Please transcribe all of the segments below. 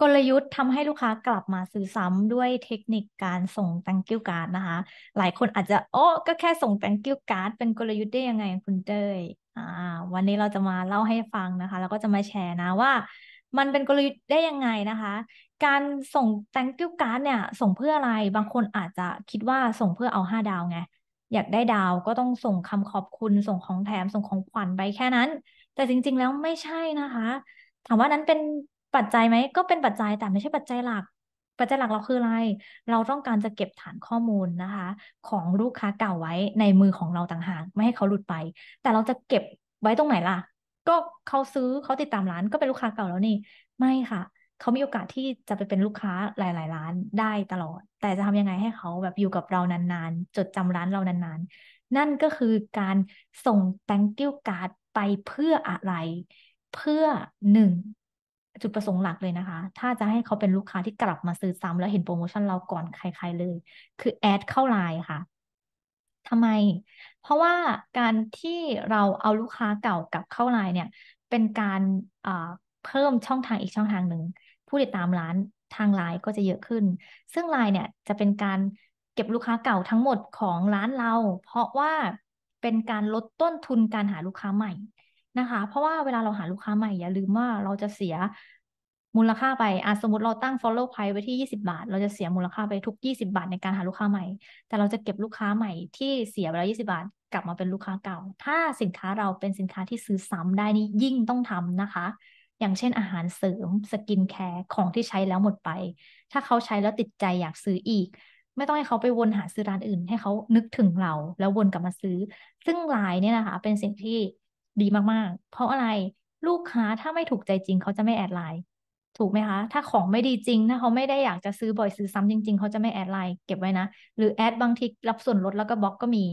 กลยุทธ์ทำให้ลูกค้ากลับมาซื้อซ้ำด้วยเทคนิคการส่ง thank you card นะคะ หลายคนอาจจะโอ้ ก็แค่ส่ง thank you card เป็นกลยุทธ์ได้ยังไงคุณเต้ยอ่าวันนี้เราจะมาเล่าให้ฟังนะคะ แล้วก็จะมาแชร์นะว่า มันเป็นกลยุทธ์ได้ยังไงนะคะ การส่ง thank you card เนี่ยส่งเพื่ออะไรบางคนอาจจะคิดว่าส่งเพื่อเอาห้าดาวไงอยากได้ดาวก็ต้องส่งคำขอบคุณส่งของแถมส่งของขวัญไปแค่นั้น แต่จริงๆแล้วไม่ใช่นะคะถามว่านั้นเป็นปัจจัยไหมก็เป็นปัจจัย แต่ไม่ใช่ปัจจัยหลัก ปัจจัยหลักเราคืออะไร เราต้องการจะเก็บฐานข้อมูลนะคะ ของลูกค้าเก่าไว้ในมือของเราต่างหาก ไม่ให้เขาหลุดไป แต่เราจะเก็บไว้ตรงไหนล่ะ ก็เขาซื้อเขาติดตามร้านก็เป็นลูกค้าเก่าแล้วนี่ ไม่ค่ะเขามีโอกาสที่จะไปเป็นลูกค้าหลายๆ ร้านได้ตลอด แต่จะทำยังไงให้เขาแบบอยู่กับเรานานๆ จดจำร้านเรานานๆ นั่นก็คือการส่ง thank you card ไปเพื่ออะไร เพื่อหนึ่งจุดประสงค์หลักเลยนะคะ ถ้าจะให้เขาเป็นลูกค้าที่กลับมาซื้อซ้ำแล้วเห็นโปรโมชั่นเราก่อนใครๆเลย คือแอดเข้าไลน์ค่ะทำไม เพราะว่าการที่เราเอาลูกค้าเก่ากับเข้าไลน์เนี่ย เป็นการเพิ่มช่องทางอีกช่องทางหนึ่ง ผู้ติดตามร้านทางไลน์ก็จะเยอะขึ้น ซึ่งไลน์เนี่ยจะเป็นการเก็บลูกค้าเก่าทั้งหมดของ ร้านเรา เพราะว่าเป็นการลดต้นทุนการหาลูกค้าใหม่นะคะ เพราะว่าเวลาเราหาลูกค้าใหม่อย่าลืมว่าเราจะเสีย มูลค่าไปอาสมมติเราตั้ง follow price ไว้ที่20 บาท เราจะเสียมูลค่าไปทุก 20 บาท ในการหาลูกค้าใหม่ แต่เราจะเก็บลูกค้าใหม่ ที่เสียไปแล้ว20 บาท กลับมาเป็นลูกค้าเก่า ถ้าสินค้าเราเป็นสินค้าที่ซื้อซ้ำได้นี่ยิ่งต้องทำนะคะ อย่างเช่นอาหารเสริม สกินแคร์ ของที่ใช้แล้วหมดไป ถ้าเขาใช้แล้วติดใจอยากซื้ออีก ไม่ต้องให้เขาไปวนหาซื้อร้านอื่น ให้เขานึกถึงเราแล้ววนกลับมาซื้อ ซึ่งไลน์เนี่ยนะคะ เป็นสิ่งที่ดีมากๆ เพราะอะไรลูกค้าถ้าไม่ถูกใจจริง เขาจะไม่แอดไลน์ถูกไหมคะ ถ้าของไม่ดีจริงถ้าเขาไม่ได้อยากจะซื้อบ่อยซื้อซ้ำจริงๆเขาจะไม่แอดไลน์เก็บไว้นะหรือแอดบางทีรับส่วนลดแล้วก็บล็อกก็มี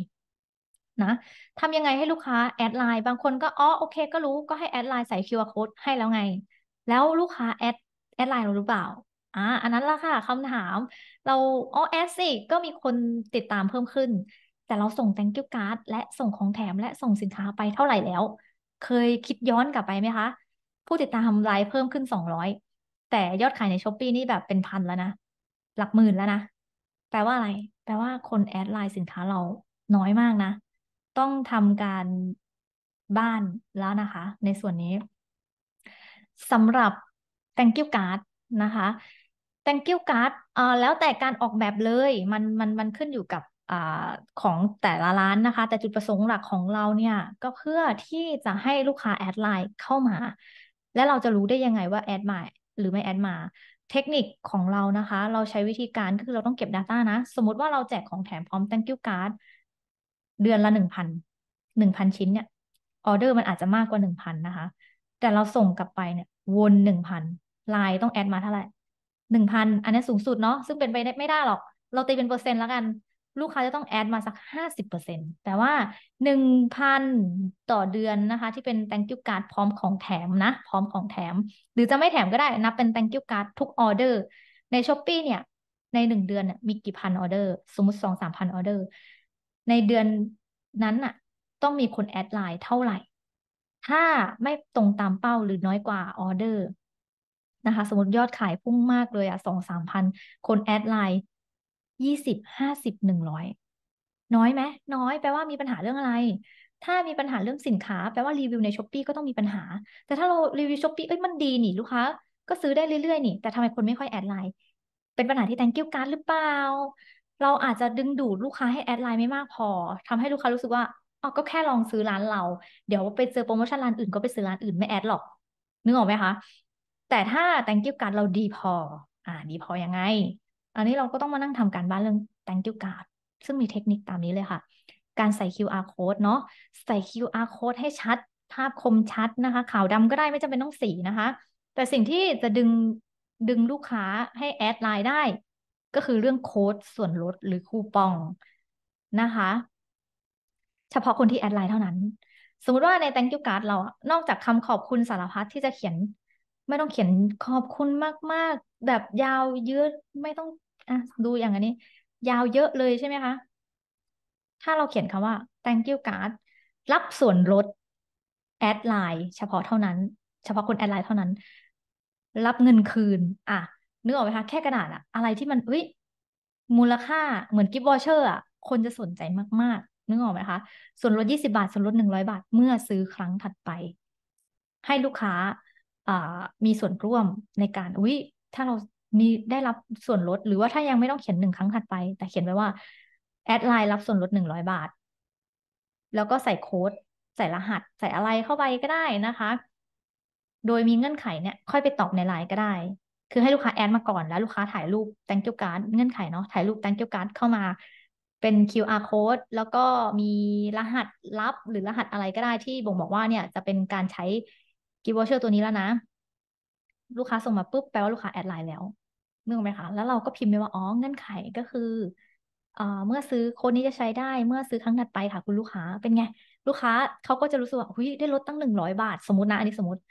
นะทำยังไงให้ลูกค้าแอดไลน์บางคนก็อ๋อโอเคก็รู้ก็ให้แอดไลน์ใส่ QR code ให้แล้วไงแล้วลูกค้าแอดแอดไลน์เราหรือเปล่าอ่าอันนั้นละค่ะคำถาม เราอ๋อแอดสิก็มีคนติดตามเพิ่มขึ้นแต่เราส่ง thank you card และส่งของแถมและส่งสินค้าไปเท่าไหร่แล้ว เคยคิดย้อนกลับไปไหมคะผู้ติดตามไลฟ์เพิ่มขึ้นสองร้อยแต่ยอดขายในช้อปปีนี่แบบเป็นพันแล้วนะ หลักหมื่นแล้วนะแปลว่าอะไร แปลว่าคนแอดไลน์สินค้าเราน้อยมากนะ ต้องทำการบ้านแล้วนะคะ ในส่วนนี้สำหรับ thank you card นะคะ thank you card เอ่อแล้วแต่การออกแบบเลยมันมันมันขึ้นอยู่กับของแต่ละร้านนะคะ แต่จุดประสงค์หลักของเราเนี่ย ก็เพื่อที่จะให้ลูกค้าแอดไลน์เข้ามา และเราจะรู้ได้ยังไงว่าแอดมาหรือไม่แอดมา เทคนิคของเรานะคะ เราใช้วิธีการก็คือเราต้องเก็บ Data นะ สมมติว่าเราแจกของแถมพร้อม thank you card เดือนละหนึ่งพันหนึ่งพันชิ้นเนี่ยออเดอร์มันอาจจะมากกว่าหนึ่งพันนะคะ แต่เราส่งกลับไปเนี่ยวนหนึ่งพันลายต้องแอดมาเท่าไหร่หนึ่งพันอันนี้สูงสุดเนาะซึ่งเป็นไปไม่ได้หรอก เราตีเป็นเปอร์เซ็นต์แล้วกันลูกค้าจะต้องแอดมาสักห้าสิบเปอร์เซ็นแต่ว่าหนึ่งพันต่อเดือนนะคะ ที่เป็น thank you card พร้อมของแถมนะ พร้อมของแถม หรือจะไม่แถมก็ได้นับเป็น thank you card ทุกออเดอร์ ใน s h อ p e e เนี่ย ในหนึ่งเดือนมีกี่พันออเดอร์ สมมติสองสามพันออเดอร์ ในเดือนนั้นน่ะ ต้องมีคนแอดไลน์เท่าไหร่ ถ้าไม่ตรงตามเป้าหรือน้อยกว่าออเดอร์นะคะ สมมติยอดขายพุ่งมากเลยอ่ะสองสามพันคนแอดไลน์ยี่สิบห้าสิบหนึ่งร้อยน้อยไหมน้อยแปลว่ามีปัญหาเรื่องอะไร ถ้ามีปัญหาเรื่องสินค้าแปลว่ารีวิวในช้อปปีก็ต้องมีปัญหา แต่ถ้าเรารีวิวช้อปปีเอ้ยมันดีนี่ลูกค้า ก็ซื้อได้เรื่อยๆนี่แต่ทำไมคนไม่ค่อยแอดไลน์เป็นปัญหาที่แตงกิ้วการ์ดหรือเปล่า เราอาจจะดึงดูดลูกค้าให้แอดไลน์ไม่มากพอทำให้ลูกค้ารู้สึกว่าอ๋อก็แค่ลองซื้อร้านเราเดี๋ยวไปเจอโปรโมชั่นร้านอื่นก็ไปซื้อร้านอื่นไม่แอดหรอก นึกออกไหมคะแต่ถ้าแตงกิ้วการ์ดเราดีพออ่าดีพอยังไงอันนี้เราก็ต้องมานั่งทำการบ้านเรื่อง thank you card ซึ่งมีเทคนิคตามนี้เลยค่ะ การใส่ QR code เนาะ ใส่ QR code ให้ชัด ภาพคมชัดนะคะ ขาวดำก็ได้ไม่จำเป็นต้องสีนะคะ แต่สิ่งที่จะดึงดึงลูกค้าให้แอดไลน์ได้ ก็คือเรื่องโค้ดส่วนลดหรือคูปองนะคะ เฉพาะคนที่แอดไลน์เท่านั้น สมมติว่าใน thank you card เรานอกจากคำขอบคุณสารพัดที่จะเขียน ไม่ต้องเขียนขอบคุณมาก ๆ แบบยาวเยื้อไม่ต้องอ่ะดูอย่างอันนี้ยาวเยอะเลยใช่ไหมคะ ถ้าเราเขียนคำว่า thank you card รับส่วนลดแอดไลน์เฉพาะเท่านั้น เฉพาะคนแอดไลน์เท่านั้น รับเงินคืน อ่ะนึกออกไหมคะแค่กระดาษอะอะไรที่มันอุ้ยมูลค่าเหมือนกิฟต์วอเชอร์อะคนจะสนใจมากๆนึกออกไหมคะส่วนลดยี่สิบาท ส่วนลดหนึ่งร้อยบาท เมื่อซื้อครั้งถัดไป ให้ลูกค้ามีส่วนร่วมในการอุ้ยถ้าเรามีได้รับส่วนลดหรือว่าถ้ายังไม่ต้องเขียนหนึ่งครั้งถัดไป แต่เขียนไว้ว่าแอดไลน์รับส่วนลดหนึ่งร้อยบาท แล้วก็ใส่โค้ด ใส่รหัสใส่อะไรเข้าไปก็ได้นะคะ โดยมีเงื่อนไขเนี่ยค่อยไปตอบในไลน์ก็ได้ คือให้ลูกค้าแอดมาก่อนแล้วลูกค้าถ่ายรูป thank you card เงื่อนไขเนาะถ่ายรูป thank you card เข้ามา เป็น QR code แล้วก็มีรหัสลับหรือรหัสอะไรก็ได้ที่บ่งบอกว่าเนี่ยจะเป็นการใช้กิฟต์วอเชอร์ตัวนี้แล้วนะ ลูกค้าส่งมาปุ๊บแปลว่าลูกค้าแอดไลน์แล้วนึกออกไหมคะ แล้วเราก็พิมพ์ไปว่า อ๋อ เงื่อนไขก็คือ เอ่อ เมื่อซื้อโค้ดนี้จะใช้ได้ เมื่อซื้อครั้งถัดไปค่ะ คุณลูกค้า เป็นไง ลูกค้าเขาก็จะรู้สึกว่าหุ้ย ได้ลดตั้งหนึ่งร้อยบาท สมมตินะ อันนี้สมมติ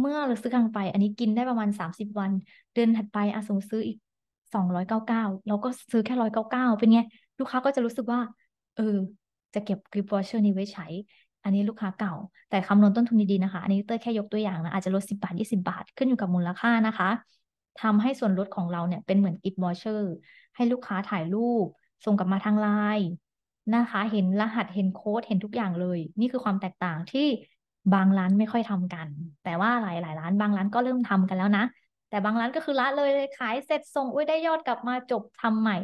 เมื่อเราซื้อครั้งไป อันนี้กินได้ประมาณสามสิบวัน เดือนถัดไปอ่ะสมมติซื้ออีกสองร้อยเก้าเก้าเราก็ซื้อแค่ร้อยเก้าเก้า เป็นไง ลูกค้าก็จะรู้สึกว่า เออ จะเก็บคลิปวอชเชอร์นี้ไว้ใช้ อันนี้ลูกค้าเก่า แต่คำนวณต้นทุนดีๆนะคะอันนี้เตร์แค่ยกตัวอย่างนะอาจจะลดสิบบาทยี่สิบาทขึ้นอยู่กับมูลค่านะคะทำให้ส่วนลดของเราเนี่ยเป็นเหมือนกิฟต์บอเชอร์ให้ลูกค้าถ่ายรูปส่งกลับมาทางไลน์นะคะเห็นรหัสเห็นโค้ดเห็นทุกอย่างเลย นี่คือความแตกต่างที่บางร้านไม่ค่อยทำกัน แต่ว่าหลายหลายร้านบางร้านก็เริ่มทำกันแล้วนะ แต่บางร้าน ก็คือละเลย ขายเสร็จส่งอุ้ยได้ยอดกลับมาจบทำใหม่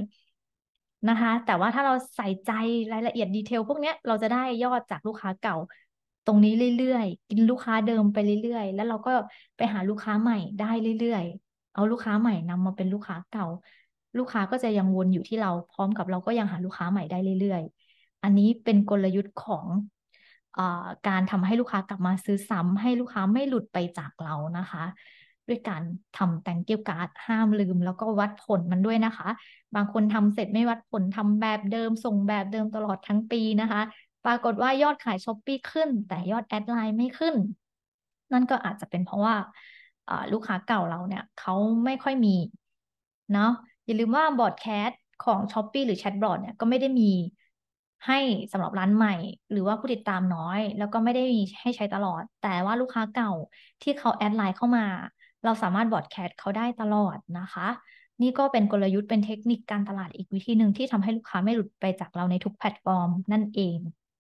นะคะ แต่ว่าถ้าเราใส่ใจรายละเอียดดีเทลพวกนี้เราจะได้ยอดจากลูกค้าเก่าตรงนี้เรื่อยๆกินลูกค้าเดิมไปเรื่อยๆ แล้วเราก็ไปหาลูกค้าใหม่ได้เรื่อยเอาลูกค้าใหม่นำมาเป็นลูกค้าเก่า ลูกค้าก็จะยังวนอยู่ที่เราพร้อมกับเราก็ยังหาลูกค้าใหม่ได้เรื่อย ๆ อันนี้เป็นกลยุทธ์ของอการทำให้ลูกค้ากลับมาซื้อซ้ำ ให้ลูกค้าไม่หลุดไปจากเรานะคะ ด้วยการทำแตงเกียวการ์ดห้ามลืม แล้วก็วัดผลมันด้วยนะคะ บางคนทำเสร็จไม่วัดผลทำแบบเดิมส่งแบบเดิมตลอดทั้งปีนะคะ ปรากฏว่ายอดขายช้อปปี้ขึ้น แต่ยอดแอดไลน์ไม่ขึ้น นั่นก็อาจจะเป็นเพราะว่าลูกค้าเก่าเราเนี่ยเขาไม่ค่อยมีเนาะอย่าลืมว่าบอร์ดแคสของ s h อ p e e หรือแชทบอร์ดเนี่ยก็ไม่ได้มี ให้สำหรับร้านใหม่หรือว่าผู้ติดตามน้อย แล้วก็ไม่ได้มีให้ใช้ตลอด แต่ว่าลูกค้าเก่าที่เขาแอดไลน์เข้ามาเราสามารถบอร์ดแคสเขาได้ตลอดนะคะ นี่ก็เป็นกลยุทธ์เป็นเทคนิคการตลาดอีกวิธีหนึ่งที่ทำให้ลูกค้าไม่หลุดไปจากเราในทุกแพลตฟอร์มนั่นเอง